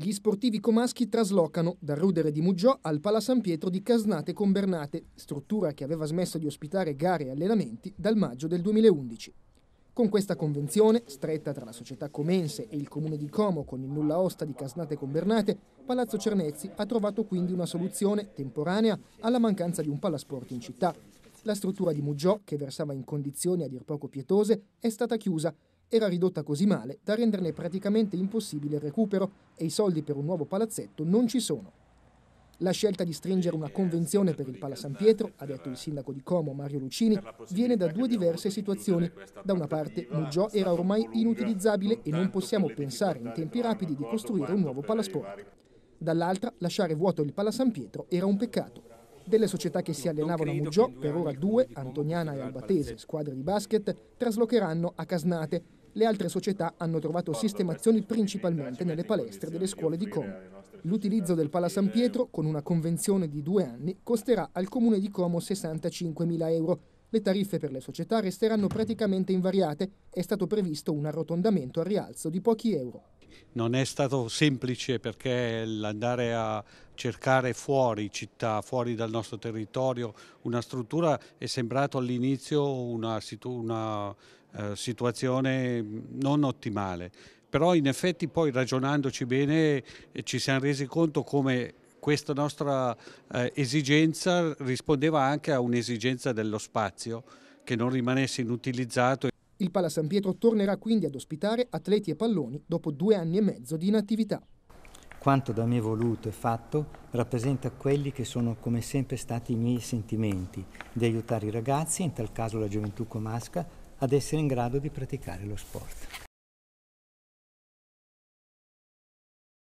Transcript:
Gli sportivi comaschi traslocano dal rudere di Muggiò al Pala San Pietro di Casnate con Bernate, struttura che aveva smesso di ospitare gare e allenamenti dal maggio del 2011. Con questa convenzione, stretta tra la società Comense e il comune di Como con il nulla osta di Casnate con Bernate, Palazzo Cernezzi ha trovato quindi una soluzione temporanea alla mancanza di un palasport in città. La struttura di Muggiò, che versava in condizioni a dir poco pietose, è stata chiusa era ridotta così male da renderne praticamente impossibile il recupero e i soldi per un nuovo palazzetto non ci sono. La scelta di stringere una convenzione per il Pala San Pietro, ha detto il sindaco di Como Mario Lucini, viene da due diverse situazioni. Da una parte, Muggio era ormai inutilizzabile e non possiamo pensare in tempi rapidi di costruire un nuovo palasport. Dall'altra, lasciare vuoto il Pala San Pietro era un peccato. Delle società che si allenavano a Muggio, per ora due, Antoniana e Albatese, squadre di basket, traslocheranno a Casnate, le altre società hanno trovato sistemazioni principalmente nelle palestre delle scuole di Como. L'utilizzo del Pala San Pietro, con una convenzione di due anni, costerà al comune di Como 65.000 euro. Le tariffe per le società resteranno praticamente invariate. È stato previsto un arrotondamento a rialzo di pochi euro non è stato semplice perché l'andare a cercare fuori città, fuori dal nostro territorio, una struttura è sembrato all'inizio una, situ una eh, situazione non ottimale. Però in effetti poi ragionandoci bene eh, ci siamo resi conto come questa nostra eh, esigenza rispondeva anche a un'esigenza dello spazio che non rimanesse inutilizzato. Il Pala San Pietro tornerà quindi ad ospitare atleti e palloni dopo due anni e mezzo di inattività. Quanto da me voluto e fatto rappresenta quelli che sono come sempre stati i miei sentimenti di aiutare i ragazzi, in tal caso la gioventù comasca, ad essere in grado di praticare lo sport.